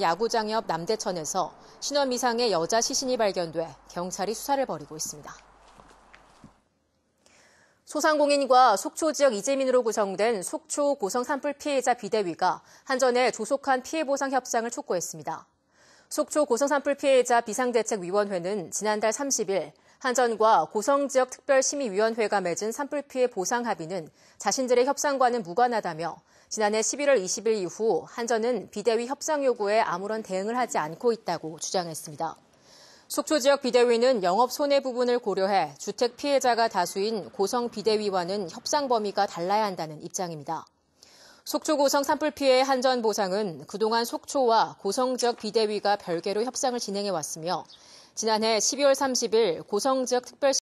야구장 옆 남대천에서 신원 미상의 여자 시신이 발견돼 경찰이 수사를 벌이고 있습니다. 소상공인과 속초 지역 이재민으로 구성된 속초 고성 산불 피해자 비대위가 한전에 조속한 피해 보상 협상을 촉구했습니다. 속초 고성 산불 피해자 비상대책위원회는 지난달 30일 한전과 고성지역특별심의위원회가 맺은 산불 피해 보상 합의는 자신들의 협상과는 무관하다며 지난해 11월 20일 이후 한전은 비대위 협상 요구에 아무런 대응을 하지 않고 있다고 주장했습니다. 속초 지역 비대위는 영업 손해 부분을 고려해 주택 피해자가 다수인 고성 비대위와는 협상 범위가 달라야 한다는 입장입니다. 속초 고성 산불 피해 한전 보상은 그동안 속초와 고성 지역 비대위가 별개로 협상을 진행해 왔으며 지난해 12월 30일 고성지역 특별시